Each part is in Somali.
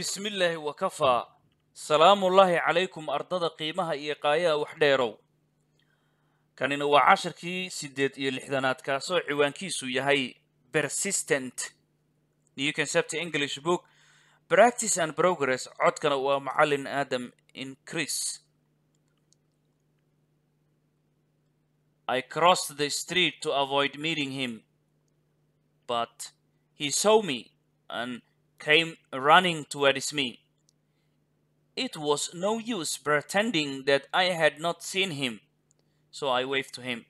bismillaahi wakafaa salaamullaahi calaykum ardada qiimaha iyo qaayaha wax dheerow kanina waa cashirkii siddeed iyo lixdanaad kaasoo ciwaankiisu yahay persistent new concept english book practice and progress codkana waa macalin aadam increase i crossed the street to avoid meeting him but he saw me and came running towards me. It was no use pretending that I had not seen him, so I waved to him.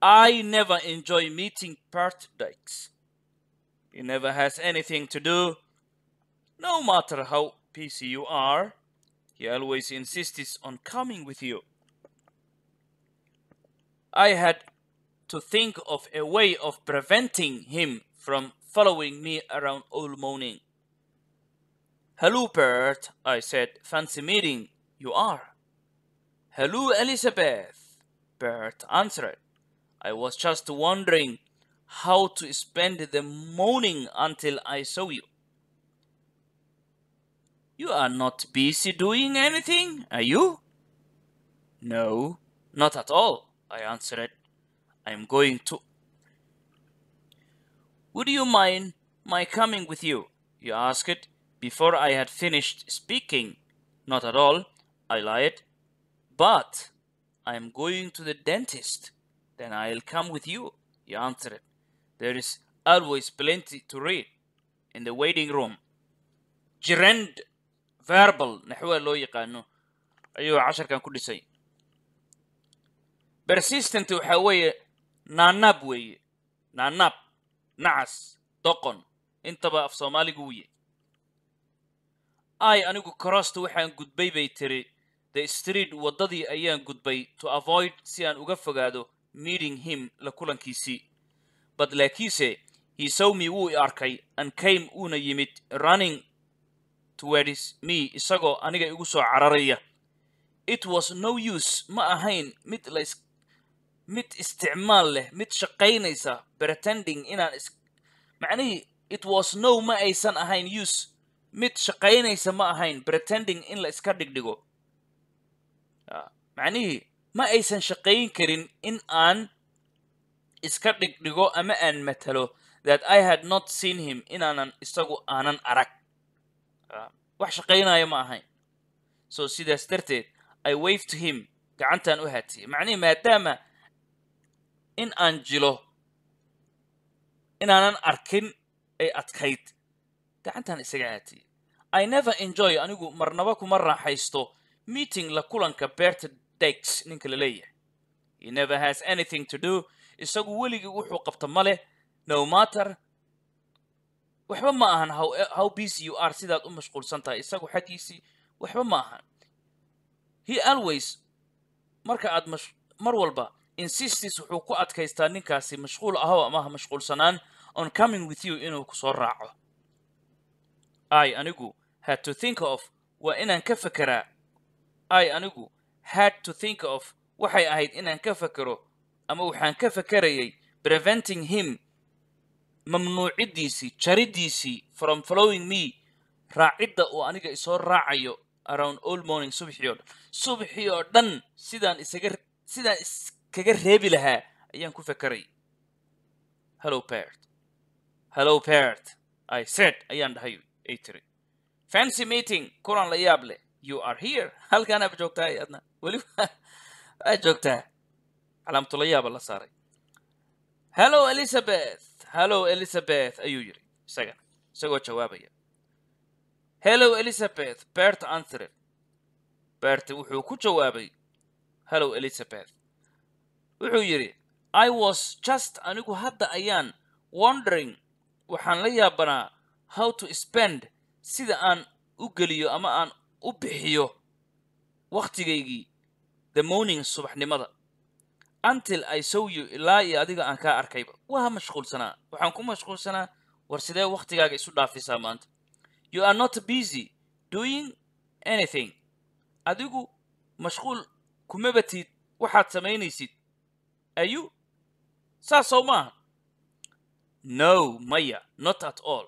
I never enjoy meeting patriarchs. He never has anything to do. No matter how PC you are, he always insists on coming with you. I had to think of a way of preventing him from following me around all morning. Hello, Bert, I said. Fancy meeting, you are. Hello, Elizabeth, Bert answered. I was just wondering how to spend the morning until I saw you. You are not busy doing anything, are you? No, not at all, I answered. I'm going to Would you mind my coming with you? You asked before I had finished speaking. Not at all, I lied. But i'm going to the dentist. Then I'll come with you, he answered. There is always plenty to read in the waiting room. Gerund verbal naxwaa loo yaqaano ayuu casharkan ku dhisay persistent waxaa weeye naanab weeye nacas doqon intaba af soomaaligu u yahy ay anigu koroosta waxaan gudbay bay tiri the street waddadii ayaan gudbay to avoid si aan uga fogaado meeting him la kulankiisii bad laakiinse hiisawmi wuu i arkay and came uuna yimid running towards me isagoo aniga igu soo cararaya it was no use ma ahayn mid las mid isticmaal leh mid shaqaynaysa pretending inaan is macnihii it was no ma aysan ahayn use mid shaqaynaysa ma ahayn pretending in la iska dhigdhigo ah, macnihii ma aysan shaqayn karin in aan iska dhigdhigo ama aan matalo that i had not seen him inaanan isagu aanan arag ah, wax shaqaynaya ma ahayn so sidaas darteed i wave to him gacantaan u haatiyey macnihii maadaama in aan jilo inaanan arkin ay adkayd gacantaan isaga aatiyey i never enjoy anigu marnaba kuma raaxaysto meeting la kulanka beerta dags ninka la leeyahay he never has anything to do isagu weligii wuxuu qabta ma leh no matter waxba ma ahan how busy you are sidaad u mashquulsan tahay isagu xaggiisii waxba ma ahan he always marka aad mar walba insistis wuxuu ku adkaystaa ninkaasi mashquul ahow amaha mashquulsanaan on coming with you inuu kusoo raaco i anigu had to think of waa inaan ka fekeraa i anigu had to think of waxay ahayd inaan ka fakero ama waxaan ka fakerayay preventing him mamnuuciddiisii jariddiisii from following me raacidda uu aniga isoo raacayo around all morning subxii oo dhan subxii oo dhan sidaan isaga sidaan kaga reebi lahaa ayaan ku fekeray hello bert hello bert i said ayaan dhahay ay tiri fancy meeting kulan la yaab leh you are here halkaanaaba joogtaa adna weliba aa joogtaa calaamatu la yaaba la saaray hello elizabeth hello elizabeth ayuu yidhi isagana isagoo jawaabaya hello elizabeth bert anthre bert wuxuu ku jawaabay hello elizabeth wuxuu yidhi i was just anigu hadda ayaan wondering waxaan la yaabanaa how to spend sida aan u geliyo ama aan u bixiyo wakhtigaygii the morning subaxnimada until i saw you ilaa iyo adiga aan kaa arkayba waa mashquulsanaa waxaan ku mashquulsanaa war sidee wakhtigaaga isu dhaafisaa maanta you are not busy doing anything adigu mashquul kuma batid waxaad samaynaysid ayuu saas sow no maya not at all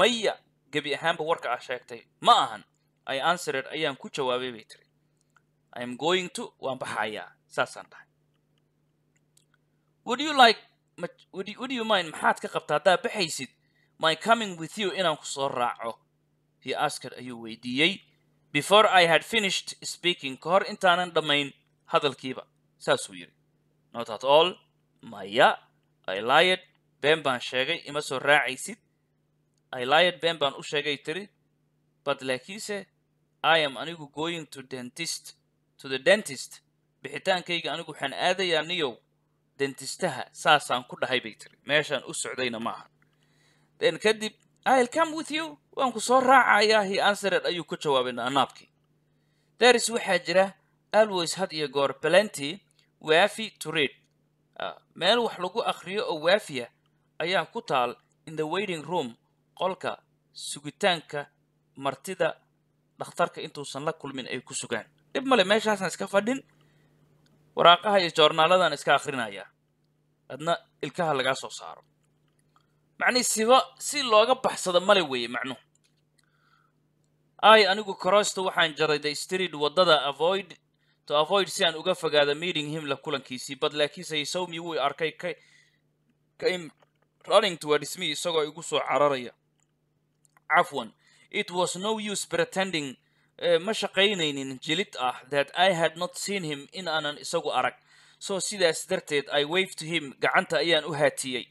maya gebi ahaanba warka ah sheegtay ma ahan i answered ayaan ku jawaabay bay tiri iam going to waan baxayaa saasaan dhahay would you like would you mind maxaad ka qabta haddaa baxaysid my coming with you inaan ku soo raaco he asked ayuu weydiiyey before i had finished speaking kahor intaanan dhammayn hadalkiiba saasuu yidhi not at all maya ilad been baan sheegay ima soo raacaysid ilad been baan u sheegay tiri but laakiinse i am anigu going to dentist to the dentist bixitaankayga anigu waxaan aadayaa niyow dentistaha saasaan ku dhahay bay tiri meeshaan u socdayna maaha then kadib i'll come with you waan ku soo raacayaa hi ansared ayuu ku jawaabay naanaabkii deris waxaa jira always had iyo goor plenty waafi to ah, meel wax lagu akhriyo oo waafiya ah ayaa ku taal in the waiting room qolka sugitaanka martida dhakhtarka intuusan la kulmin ay ku sugaan dhib male meeshaasaan iska fadhin waraaqaha iyo joornaaladan iska akhrinayaa adna ilkaha lagaa soo saaro macnii siba si looga baxsado male weeye macnuhu ay anigu crossto waxaan jaray the street waddada avoid to avoid si aan uga fogaada meetinghimla kulankiisii bad laakiinse hisomi wuu arkay kain running towards me isagoo igu soo cararaya cafwan it was no use pretending ma shaqaynaynin jilid ah that i had not seen him in aanan isagu arag so sidaas darteed i wave to him gacanta ayaan u haatiyey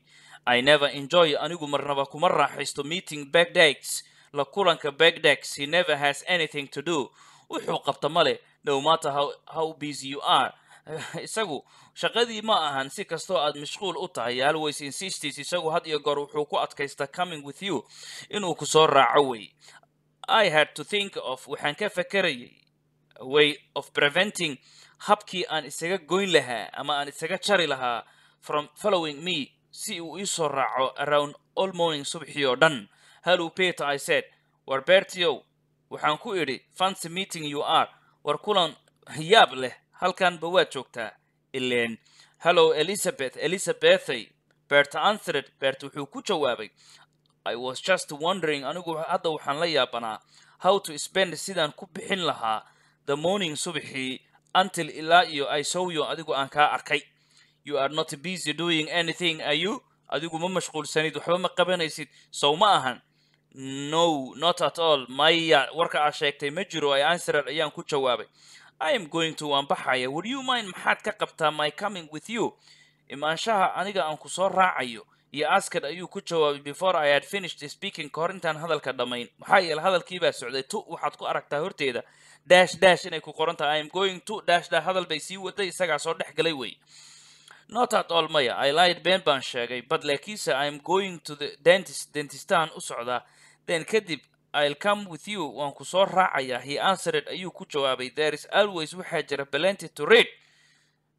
i never enjoy anigu marnaba kuma raaxaysto meeting bagdags la kulanka bagdags he never has anything to do wuxuu qabta ma no matter how, how busy you are isagu shaqadii ma ahan si kastoo aad mashquul u tahay always insistis isagu had iyo goor wuxuu ku adkaysta coming with you inuu ku soo raaco wey i had to think of waxaan ka fakarayay way of preventing habkii aan isaga goyn lahaa ama aan isaga jari lahaa from following me si uu iisoo raaco around all morning subxii oo dhan hallow peter i said war waxaan ku idhi fancy meeting you are war kulan yaab leh halkanba waad joogtaa ileen hallow elizabeth elizabethay bert anthred bert wuxuu ku jawaabay i was just wondering anigu hadda waxaan la yaabanaa how to spend sidaan ku bixin lahaa the morning subaxii until ilaa iyo i sowyo adigu aan kaa arkay you are not busy doing anything are you adigu ma mashquulsanid waxba ma qabanaysid sow ma ahan no not at all maya uh, warka aad sheegtay ma jiro ee ansral ayaan ku jawaabay i am going to waan baxaya will you mind maxaad ka qabtaa my coming with you imaanshaha aniga aan ku soo raacayo iyo askad ayuu ku jawaabay before i had finished speaking kahor intaan hadalka dhammayn maxaa yeele hadalkii socday tu waxaad ku aragtaa horteeda dash dash inay ku qoran tahay i going to dash dash hadal bay sii waday isagaa soo dhex galay wey not at all maya i lied been baan sheegay bad laakiinse i am going to the dentist dentistaan u socdaa Then kadib, I'll come with you waan ku soo raacayaa he answered ayuu ku jawaabay there is always waxaa jira plenty to read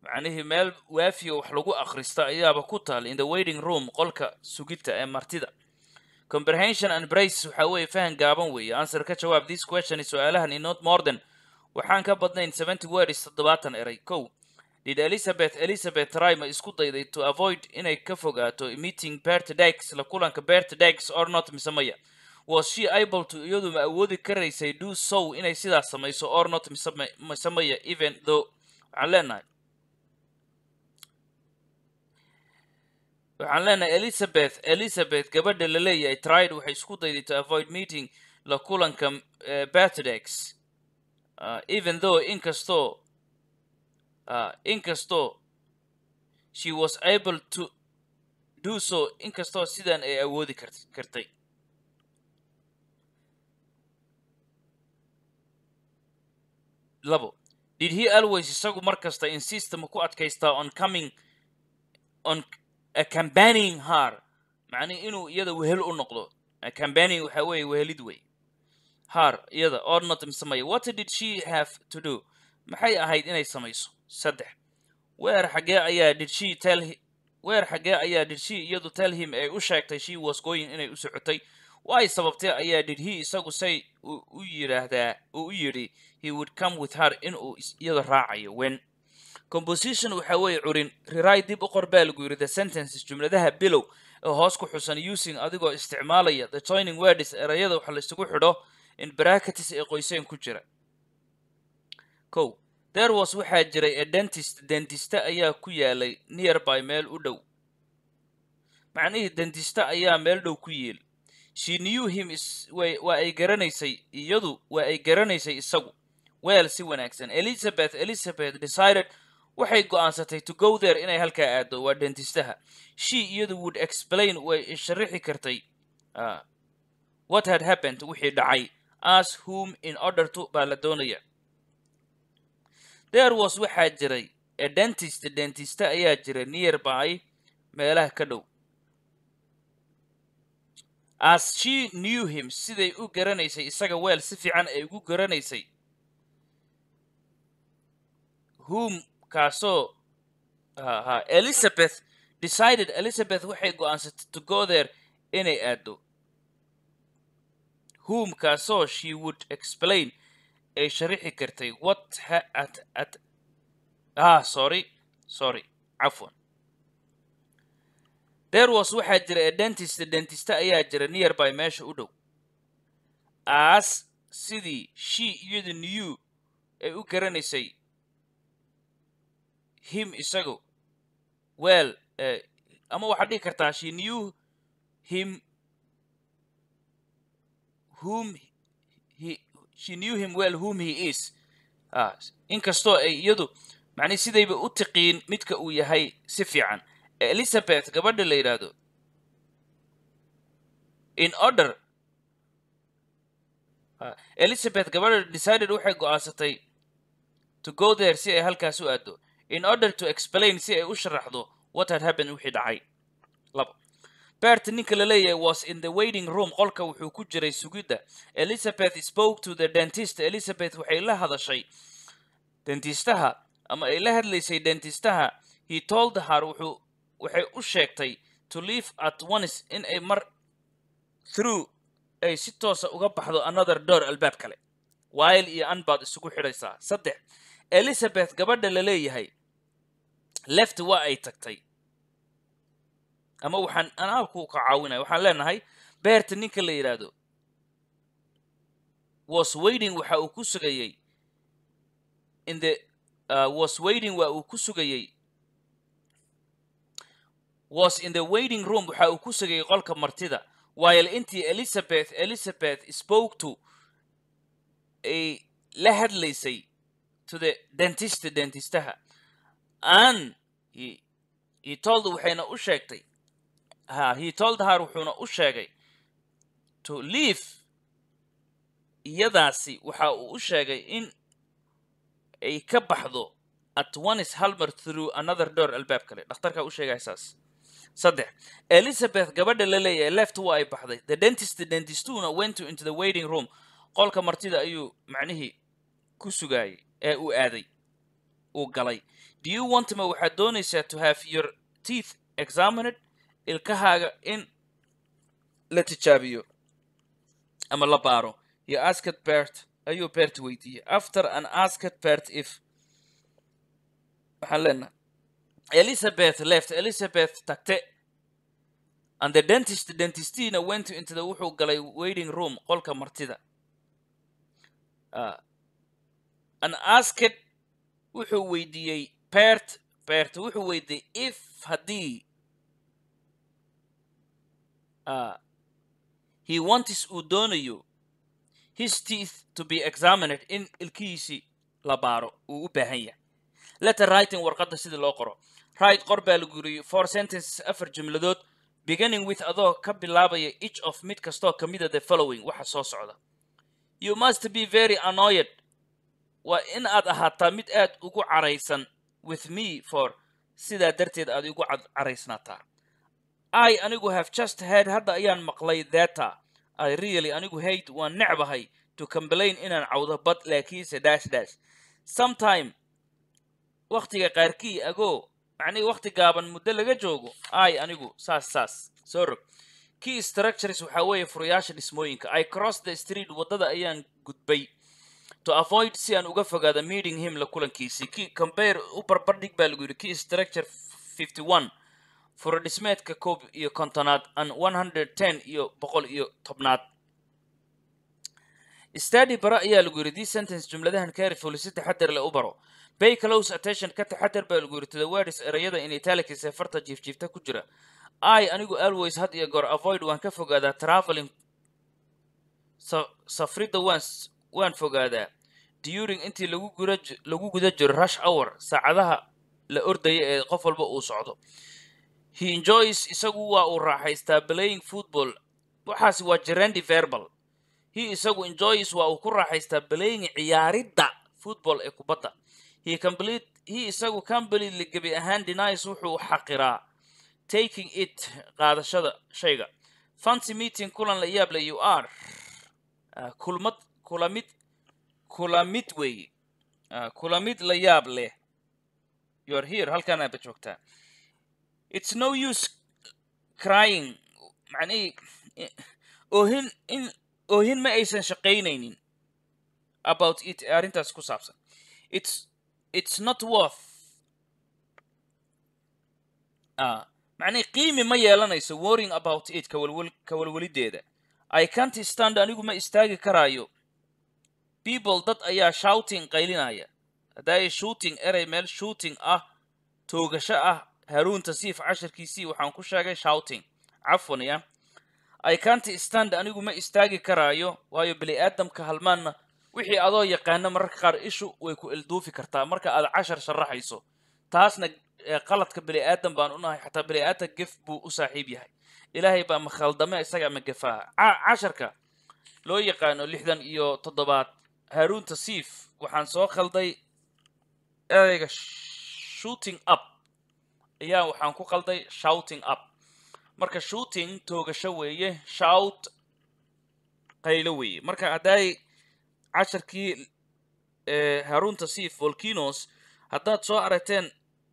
macnihii meel waafiya wax lagu akhrista ayaaba ku taal in the waiting room qolka sugita ee martida comprehension and brace waxa weeye fahan gaaban weeye answer ka jawaab this question su-aalahan in not more than waxaan ka badnayn seventy words toddobaatan eray kow did elizabeth elizabeth rima isku dayday to avoid inay ka fogaato meeting bert dags la kulanka bert dags or not mise maya was she able to iyadu ma awoodi karaysay do so inay sidaas samayso or not mise maya even though waxaan leenahay waxaan leenahay elizabeth elizabeth gabadha la leeyahay tried waxay isku dayday to avoid meeting la kulanka eh, batdex uh, even though inkastoo uh, inkastoo she was able to do so inkastoo sidan ay awoodi kartay labo did he always isagu mar kasta insistma ku adkaystaa on coming on acambaning har macnii inuu iyada wehel u noqdo acambaning waxaa weeye wehelid wey har iyada oo not samaya what did she have to do maxay ahayd inay samayso saddex weer xagee ayaa did she tell weer xaggee ayaa did she iyadu tell him ay u sheegtay she was going inay u socotay waay sababtay ayaa dhidhi isagu say u yidhaahdaa uu u yidhi he would come with her in uu iyada raacayo wen composition waxa weeye curin riray dib u qor lagu yidhi the sentences jumladaha bilow ee hoos ku xusan using adigoo isticmaalaya the joining words erayada waxa la isugu xidho in bracketis ee qoyseen ku jira ko there was waxaa jiray a dentist dentiste ayaa ku yaalay nearby meel u dhow macnihii dentiste ayaa meel dhow ku yeel she new him waa ay garanaysay iyadu waa ay garanaysay isagu weel si wanaagsan elizabeth elizabeth decided waxay go'aansatay to go there inay halkaa aado waa dentistaha she iyadu would explain way sharixi kartay ah, what had happened wixii dhacay as whom in order to baa la doonaya there was waxaa jiray a dentist dentista ayaa jira nearby meelaha ka dhow as she knew him siday u garanaysay isaga weel si fiican ay ugu garanaysay hum kaasoo elizabeth decided elizabeth waxay go'aansatay aansatay to go there inay aado whom kaasoo she would explain ay sharixi kartay what ah sorry sorry cafwan derwas waxaa jira ee dentist dentista ayaa jira nearby meesha u dhow aas sidii she iyadu new ay u garanaysay him isagu well eh, ama waxaad dhigi kartaa she new him whom she new him well whom he is ah, inkastoo ay iyadu macnii sidayba u tiqiin midka uu yahay si fiican elizabeth gabadha la yidhaahdo in order ah, elizabeth gabadha decided waxay go'aansatay to go there si ay halkaas u aado in order to explain si ay u sharaxdo what had happened wixii dhacay labo bert ninka la leeyahay was in the waiting room qolka wuxuu ku jiray sugidda elizabeth spoke to the dentist elizabeth waxay la hadashay dentistaha ama ay la hadlaysay dentistaha he told her wuxuu waxay u sheegtay to leave at ones in ay mar through ay si toosa uga baxdo another door albaab kale waayl iyo an baad isugu xidhaysaa saddex elizabeth gabadha la leeyahay left waa ay tagtay ama waxaan anaabku ka caawinaya waxaan leenahay beerta ninka la yidhaahdo was waiting waxa uu ku sugayey in the uh, was waiting waa uu ku sugayey was in the waiting room waxa uu ku sugayay qolka martida while intii elizabeth elizabeth spoke to ay la hadlaysay to the dentist dentistaha and he, he told waxayna u sheegtay ha he told her wuxuuna u sheegay to leave iyadaasi waxa uu u sheegay in ay ka baxdo at once halmer through another door albaab kale dhakhtarka u sheegaya saddex elizabeth gabadha la leeyahay left waa ay baxday the dentist the dentistuna went into the waiting room qolka martida ayuu macnihii ku sugaayay ee uu aaday uu galay do you want ma waxaad doonaysaa to have your teeth examined ilkahaaga in la tijaabiyo ama la baaro yo asked bert ayuu bert weydiiyey after an asked bert if waxaan leenahay Elizabeth left. Elizabeth tagte. And the dentist, the dentistina went into the wuxuu galay waiting room, qolka martida. Uh, and asked wuxuu weydiiyey Bert, Bert wuxuu weydiiyey if haddii uh, he wants uu doonayo his teeth to be examined in ilkihiisii la baaro uu u baahan yahay letter writing warqadda sida loo qoro right qor baa lagu yiri four sentences afar jumladood beginning with adoo ka bilaabaya each of mid kastoo ka mid ah the following waxa soo socda you must be very annoyed waa in aad ahaataa mid aad ugu caraysan with me for sidaa darteed aad igu caraysnaataa i anigu have just head hadda ayaan maqlay thata i really anigu hate waan necbahay to complain inaan cawdo bad laakiinse dash dash sometime wakhtiga qaarkii ago macnihii wakhti gaaban muddo laga joogo ay anigu saas saas soo rog key structures waxaa weeye furayaasha dhismooyinka i cross the street waddada ayaan gudbay to avoid si aan uga fogaada meeting him la kulankiisii key compare u barbardhig baa lagu yidhi key structure fifty one fura dhismeedka koob iyo kontonaad and one hundred ten iyo boqol iyo tobnaad study bara ayaa lagu yidhi this sentence jumladahan carefully si taxadar leh u baro bay close attention ka taxadar baa lagu yidhi to the words erayada in italicis ee farta jiifjiifta ku jira i anigu always had iyo goor avoid waan ka fogaadaa traveling safridda waan waan fogaadaa during intii lagu gura lagu guda jiro rush hour saacadaha la ordaya ee qof walba uu socdo he enjoys isagu waa uu raaxaystaa playing football waxaasi waa gerandi verbal he isagu enjoys waa uu ku raaxaystaa balaying ciyaaridda football ee kubadda he isagu completely gebi ahaan denies wuxuu xaqiraa taking it qaadashada shayga fancy meeting kulan la yaable u r ah, kulmad kulamid kulamid weeye ah, kulamid la yaab leh you here halkaanaaba joogtaa it's no use crying macnihii eh, oohin in oohin ma aysan shaqaynaynin about it arrintaas ku saabsan its its not worth ah macnay qiimi ma yeelanayso worrying about it kawalwal kawalwalideeda i can't stand anigu ma istaagi karaayo people dad ayaa shouting qaylinaya haddaay shooting eray meel shooting ah toogasho ah haruunta siif cashirkiisii waxaan ku sheegay shouting cafwan ya i stand anigu ma istaagi karaayo waayo bini aadamka halmaanna wixii adoo yaqaana mararka qaar ishu way ku ilduufi kartaa marka aad cashar sharaxayso taasna eh, qaladka bini'aadan baan u nahay xataa bini'aadan gef buu u saaxiib yahay ilaahay baa ma khaldame isaga ma gefaha casharka loo yaqaano lixdan iyo toddobaad haruunta siif waxaan soo khalday erayga shooting up ayaa waxaan ku qalday shouting up marka shooting toogasho weeye shout qaylo weeye marka hadday casharkii eh, harunta siif volkinos haddaad soo aragteen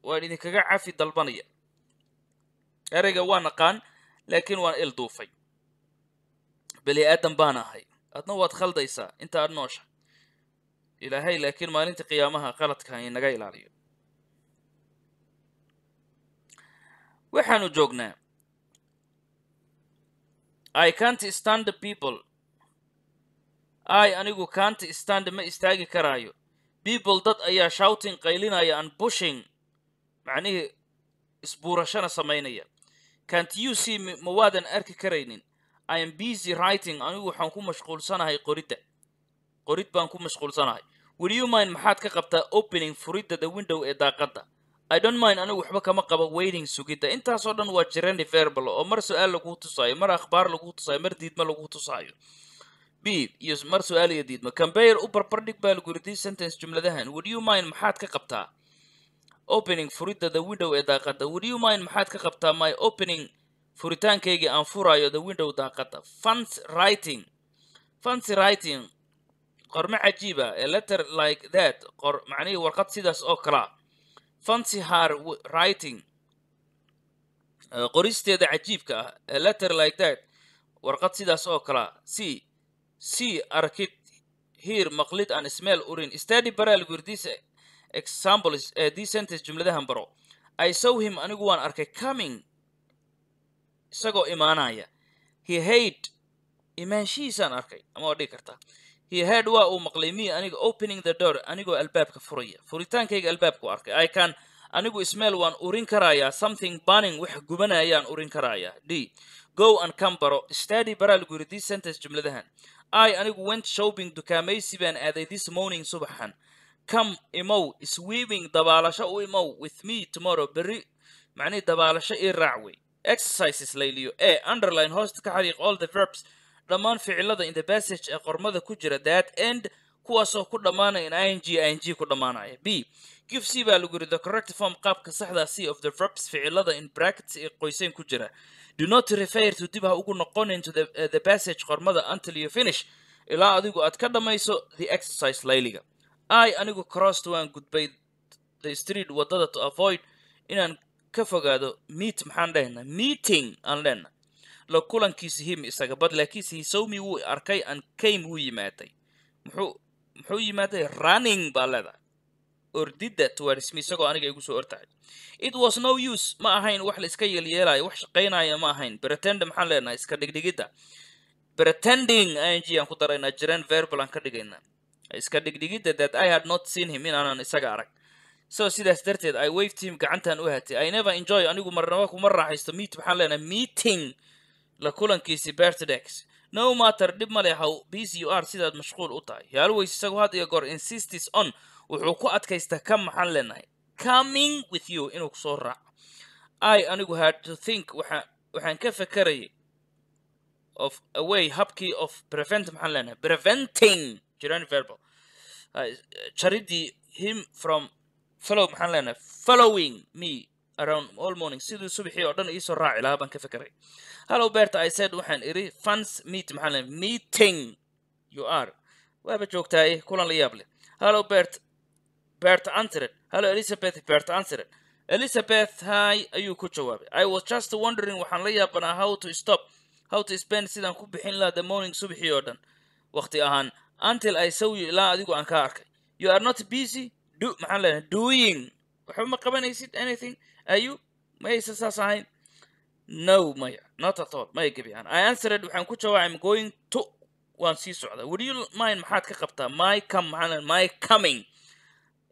waan idinkaga cafi dalbanaya ereyga waa naqaan laakiin waan il duufay beli aadan baan ahay adna waad khaldaysaa inta aad noosha ilaahay laakiin maalinta qiyaamaha qaladka inaga ilaaliyo waxaanu joognaa i cant stand the people i anigu cant stand ma istaagi karaayo people dad ayaa shouting qaylinaya and bushing macnihii isbuurashana samaynaya cant you see ma waadan arki karaynin i am busy writing anigu waxaan ku mashquulsanahay qoridda qorid baan ku mashquulsanahay will you mind maxaad ka qabtaa opening furidda the window ee daaqadda i mind anigu waxba kama qaba weyning sugidda intaasoo dhan waa jirani verbal oo mar su-aal lagu tusaayo mar akhbaar lagu tusaayo mar diidma lagu tusaayo b iyo mar su-aal iyo diidma cambayr u barbardhig baa lagu riday sentence jumladahan would you mind maxaad ka qabtaa opening furidda the window ee daaqadda would you mind maxaad ka qabtaa my opening furitaankaygii aan furaayo the window daaqadda funds writing fancy writing qormo cajiiba ah, ee letter like that qor macnihii warqad sidaas oo kalaa fancy her writing eh, qoristeeda cajiibka ah a letter like that warqad sidaas oo kala c c arkid hear maqlid an smail urin study baraal with this examples ee eh, this sentence jumladahan baro i saw him anigu waan arkay coming isagoo imaanaya he hate imaanshihiisaan arkay ama waa dhigi kartaa he heard waa uu maqlay me aniga opening the door anigoo albaabka furaya furitaankayga albaabku arkay i can anigu ismail waan urin karayaa something burning wax gubanayaan urin karayaa d go and kam baro stadi baraa this sentence jumladahan i anigu went shopping dukaamaysi baan aaday this morning subaxan kam imow sweeping dabaalasho u imow with me tomorrow berri macnii dabaalasho ii raac wey exercises layliyo e underline hoosta ka xariiq all the verbs dhammaan ficilada in the passage ee qormada ku jira that end kuwaasoo ku dhammaanaya in i n g i n g ku dhammaanaya b give c baa lagu yidhi the correct form qaabka saxda c of the verbs ficilada in brackets ee qoyseen ku jira do not refer to dib ha ugu noqonin to the, uh, the passage qormada until you finish ilaa adigu aad ka dhammayso the exercise layliga i anigu crossed waan gudbay the street wadada to avoid inaan ka fogaado meet maxaan dhehna meeting aan lehna la kulankiisi him isaga bad laakiinse hisawmi wuu arkay an kame wuu yimaaday muxuu muxuu yimaaday running baa leedahay ordidda tuwaarismi isagoo aniga igu soo ortahay it was no use ma ahayn wax la iska yeelyeelayo wax shaqaynaya ma ahayn pretend maxaan leenahay iska dhigdhigidda pretending ing aan ku daraynaa jireen verbal aan ka dhigaynaa iska dhigdhigidda that i had not seen him inaanan isaga arag so sidaas darteed i wave team gacantan u hatay i never enjoy anigu marnaba kuma raaxaysto meet maxaan leenahay meeting la kulankiisii bertdex no matter dhib ma leh haw b c u r sidaad mashquul u tahay yaalweys isagu had iyo goor insistis on wuxuu ku adkaysta ka maxaan leenahay coming with you inuu kusoo raaco i anigu had to think waxaan ka fekerayay of away habkii of prevent maxaan leenahay preventing jiran verbal jaridii him from follow maxaan leenahay following me sidii subaxii oo dhan iisoo raaci lahaa baan ka fekeray hallow beerta ised waxaan idhi funs meet maxaa la meeting you are waaba joogtaaye eh, kulan la yaab leh hallow bert bert antred hallow elizabeth bert antred elizabeth hi ayuu ku jawaabay i was just wondering waxaan la yaabanaa how to stop how to spend sidaan ku bixin lahaa the morning subaxii oo dhan wakti ahaan until i saw you ilaa adigu aan ka arkay you are not busy do maxaan doing waxba ma qabanaysid anything are you mayse ahayn no maya not at all maya gebi i answered waxaan ku jawaabay i'm going to waan sii socda would you mind maxaad ka qabtaa my come maxaan my coming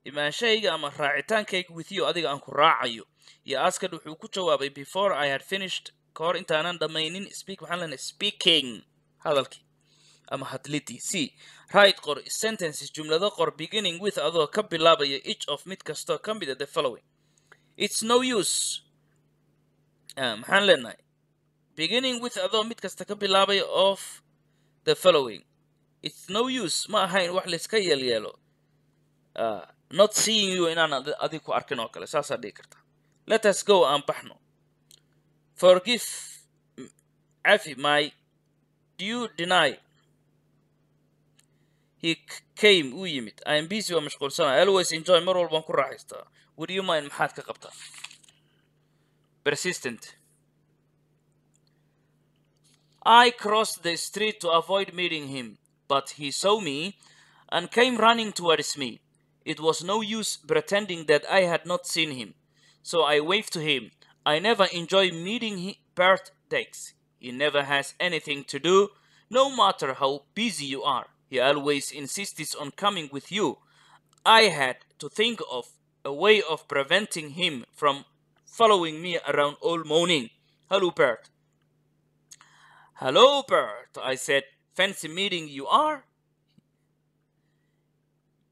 imaanshayga ama raacitaankayga with you adiga aan ku raacayo iyo askad wuxuu ku jawaabay before i had finished kahor intaanan dhammaynin speak maxaan lena speaking hadalkii ama hadlidii c right qor sentences jumlado qor beginning with adoo ka bilaabaya each of mid kastoo ka mid the following its no use ah, maxaan leenahay beginning with adoo mid kasta ka bilaabay of the following its no use ma ahayn wax layska yeelyeelo ah, not seeing you inaan adig ku arkin oo kale saasaa dhigi karta let us go aan baxno forgive cafi my due deny he came uu yimid im busy waa mashquulsana always enjoy mar walbaan ku raaxaystaa mind, المحات كقبطة persistent I crossed the street to avoid meeting him but he saw me and came running towards me it was no use pretending that I had not seen him so I waved to him I never enjoy meeting Bert he never has anything to do no matter how busy you are he always insists on coming with you I had to think of a way of preventing him from following me around all morning. Hello, Bert. Hello, Bert, I said. Fancy meeting you are?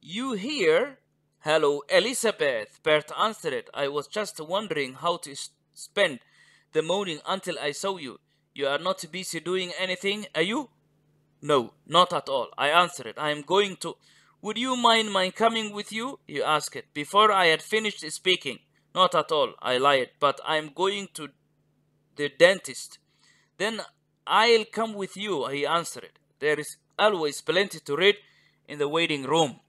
You here? Hello, Elizabeth, Bert answered. I was just wondering how to spend the morning until I saw you. You are not busy doing anything, are you? No, not at all, I answered. I am going to Would you mind my coming with you? He asked. Before I had finished speaking, Not at all, I lied, but I'm going to the dentist. Then I'll come with you, he answered. There is always plenty to read in the waiting room.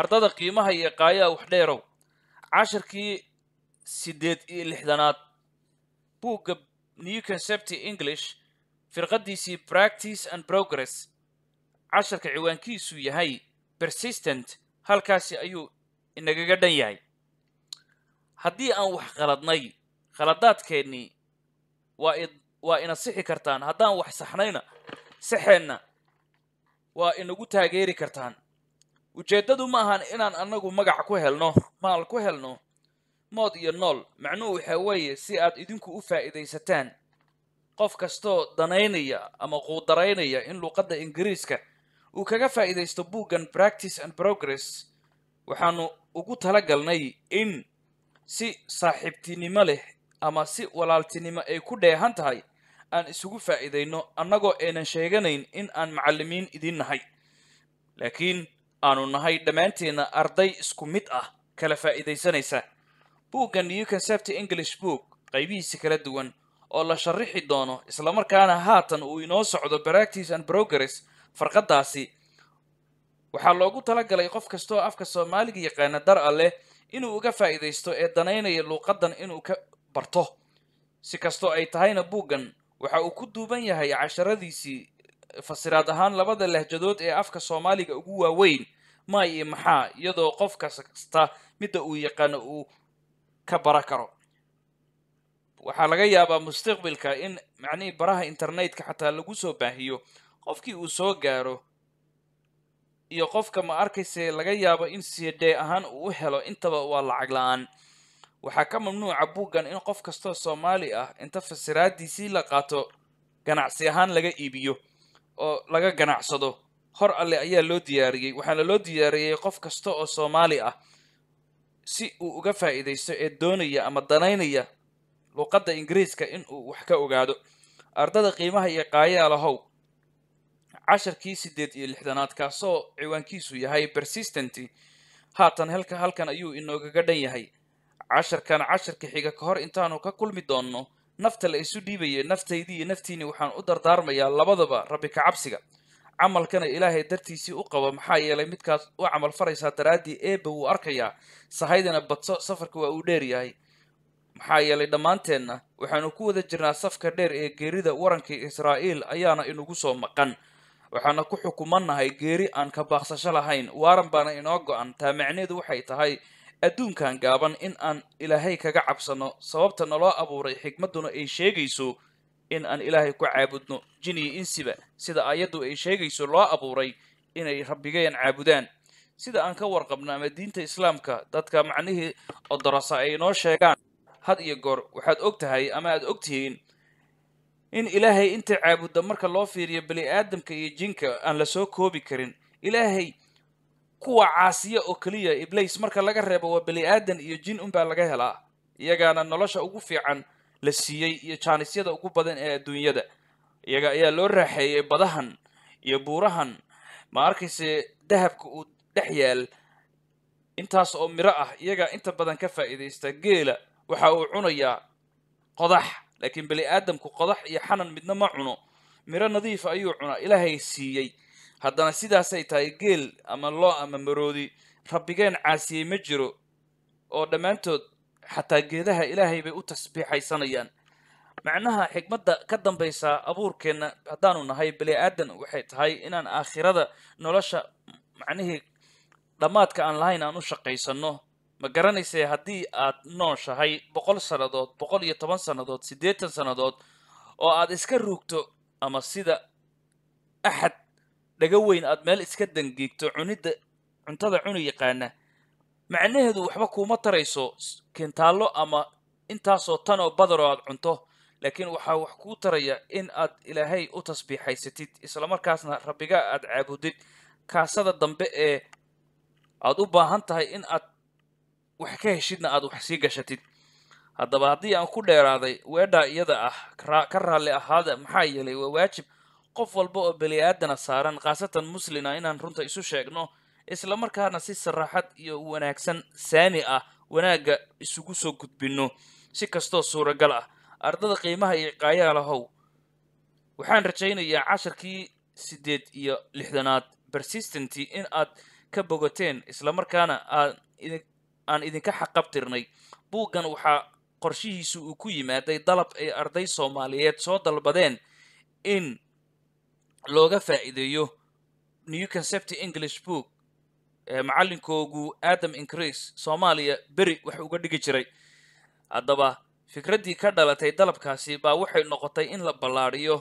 ardada qiimaha iyo qaayaha wax dheerow casharkii sideed iyo lixdanaad buugga new concepti english firqadiisii practice and progress casharka ciwaankiisu yahay persistent halkaasi ayuu inagaga dhan yahay haddii aan wax qaladnay khaladaadkeennii waa waa ina sixi kartaan haddaan wax saxnayna saxeenna waa inagu taageeri kartaan ujeeddadu ma ahan inaan annagu magac ku helno maal ku helno mood iyo nool macnuhu waxaa weeye si aad idinku u faa'iidaysataan qof kastoo danaynaya ama quudaraynaya in luuqadda ingiriiska uu kaga faa'iidaysto buuggan practice and progress waxaanu ugu tala galnay in si saaxiibtinimo leh ama si walaaltinimo ay ku dheehan tahay aan isugu faa'iidayno annagoo aynan sheeganayn in aan macallimiin idin nahay laakiin aanu nahay dhammaanteenna arday isku mid ah kala faa'iidaysanaysa buuggan new concept english book qaybihiisa kala duwan oo la sharixi doono islamarkaana haatan uu inoo socdo practice and progress farqadaasi waxaa loogu talagalay qof kastaoo afka soomaaliga yaqaana dar a leh inuu uga faa'iidaysto ee danaynaya luuqaddan inuu ka barto si kastoo ay tahayna buuggan waxa uu ku duuban yahay casharadiisii fasiraad ahaan labada lahjadood ee afka soomaaliga ugu waaweyn maay iyo maxaa iyadoo qof kasta midda uu yaqaano uu ka bara karo waxaa laga yaabaa mustaqbilka in macnihii baraha internetka xataa lagu soo baahiyo qofkii uu soo gaaro iyo qofka ma arkayse laga yaabo in sidee ahaan uu u helo intaba waa lacag la'aan waxaa ka mamnuuca buuggan in qof kastoo soomaali ah inta fasiraadiisii la qaato ganacsi ahaan laga iibiyo oo laga ganacsado hor alle ayaa loo diyaariyey waxaana loo diyaariyey qof kasta oo soomaali ah si uu uga faa'iidaysto ee doonaya ama danaynaya luuqadda ingiriiska in uu wax ka ogaado ardada qiimaha iyo how casharkii sideed iyo lixdanaad kaasoo ciwaankiisu yahay persistenty haatan helka halkan ayuu inoogaga dhan yahay casharkan casharka xiga ka hor intaanu ka kulmi doonno nafta la isu dhiibaya naftaydii iyo naftiini waxaan u dardaarmayaa labadaba rabbi ka cabsiga camalkana ilaahay dartiisii u qaba maxaa yeelay midkaas u camal faraysaa daraaddii eebba wuu arkayaa sahaydana badso safarka waa uu dheer yahay maxaa yeelay dhammaanteenna waxaanu ku wada jirnaa safka dheer ee geerida warankai israa'iil ayaana inugu soo maqan waxaana ku xukumannahay geeri aan ka baaqsasho lahayn waaran baana inoo go'an taa macneedu waxay tahay adduunkan gaaban in aan ilaahay kaga cabsanno sababta naloo abuuray xikmadduna ay sheegayso in aan ilaahay ku caabudno jin iyo insiba sida ayaddu ay sheegayso loo abuuray inay rabbigeen caabudaan sida aan ka warqabno ama diinta islaamka dadka macnihii odorasa ay inoo sheegaan had iyo goor waxaad og tahay ama aad og tihiin in ilaahay inta caabudda marka loo fiiriyo bani aadamka iyo jinka aan la soo koobi karin ilaahay kuwa caasiya oo keliya iblays marka laga reebo waa bini aadan iyo jin unbaa laga helaa iyagaana nolosha ugu fiican la siiyey iyo jaanisyada ugu badan ee adduunyada iyaga ayaa loo raaxeeyey badahan iyo buurahan ma arkayse dahabka uu dhex yaal intaas oo miro ah iyagaa inta badan ka faa'iidaysta geela waxa uu cunayaa qodax laakiin bani aadamku qodax iyo xanan midna ma cuno miro nadiifa ah ayuu cunaa ilaahay siiyey haddana sidaasay tahay geel ama loo ama maroodi rabbigeen caasiyey ma jiro oo dhammaantood xataa geedaha ilaahay bay u tasbiixaysanayaan macnaha xikmadda ka dambaysa abuurkeenna haddaanu nahay bani aadan waxay tahay inaan aakhirada nolosha macnihii dhammaadka aan lahayn aan u shaqaysano ma garanaysee haddii aad nooshahay boqol sannadood boqol iyo toban sannadood siddeetan sannadood oo aad iska ruugto ama sida axad dhaga weyn aad meel iska dangiigto cunidda cuntada cuni yaqaana macnaheedu waxba kuuma tarayso kintaallo ama intaasoo tan oo badanoo aad cunto laakiin waxaa wax kuu taraya in aad ilaahay u tasbiixaysatid islamarkaasna rabbiga aad caabudid kaasada dambe ee aad u baahan tahay in aad wax ka heshidna aad wax sii gashatid haddaba haddii aan ku dheeraaday weedha iyada ah ka raalli ahaada maxaa yeelay waa waajib qof walba oo beli aadana saaran khaasatan muslina inaan runta isu sheegno isla markaana si saraaxad iyo wanaagsan saani ah wanaagga isugu soo gudbinno si kastoo suuragal ah ardada qiimaha iyo iqaayaa lahow waxaan rajaynayaa cashirkii siddeed iyo lixdanaad bersistent in aad ka bogateen islamarkaana aad aan idinka xaqabtirnay buuggan waxaa qorshihiisu uu ku yimaaday dalab ay arday soomaaliyeed soo dalbadeen in looga faa'iideeyo new concept english book ee macalinkoogu adam increase soomaaliya beri wax uga dhigi jiray haddaba fikraddii ka dhalatay dalabkaasi baa waxay noqotay in la ballaadhiyo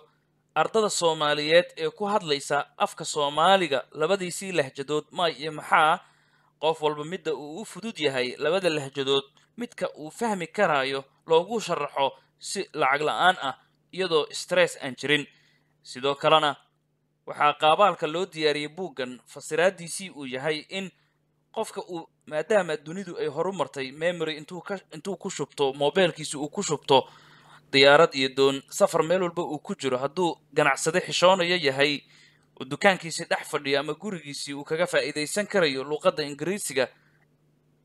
ardada soomaaliyeed ee ku hadlaysa afka soomaaliga labadiisii lahjadood may iyo maxaa qof walba midda uu u fudud yahay labada lahjadood midka uu fahmi karaayo loogu sharaxo si lacag la'aan ah iyadoo stress aan jirin sidoo kalena waxaa qaabaalka loo diyaariyey buuggan fasiraaddiisii uu yahay in qofka uu maadaama dunidu ay horumartay memory intuu ku shubto mobeilkiisa uu ku shubto diyaarad iyo doon safar meel walba uu ku jiro hadduu ganacsade xishoonayo yahay uu dukaankiisii dhex fadhiyo ama gurigiisii uu kaga faa'iidaysan karayo luuqadda ingiriisiga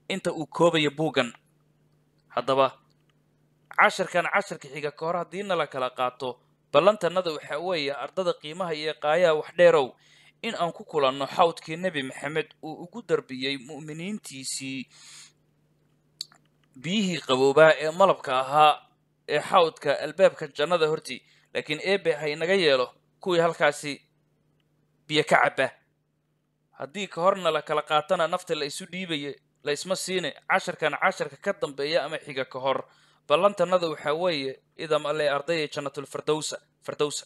inta uu koobayo buuggan haddaba casharkan casharka xiga kahor hor haddii nala kala qaato ballantannada waxaa weeya ardada qiimaha iyo qaayaha wax dheerow in aan ku kulanno xawdkii nebi maxamed uu ugu darbiyey mu'miniintiisii biyihii qaboobaa ee malabka ahaa ee xawdka albaabka jannada hortii laakiin eebe haynaga yeelo kuwii halkaasi biyo ka caba haddii ka horna la kala qaatana nafta la isu dhiibaya la isma siine casharkana casharka ka dambeeya ama xiga ka hor ballantannada waxaa weeye idam ale ardayay jannatulfirdowsa fardowsa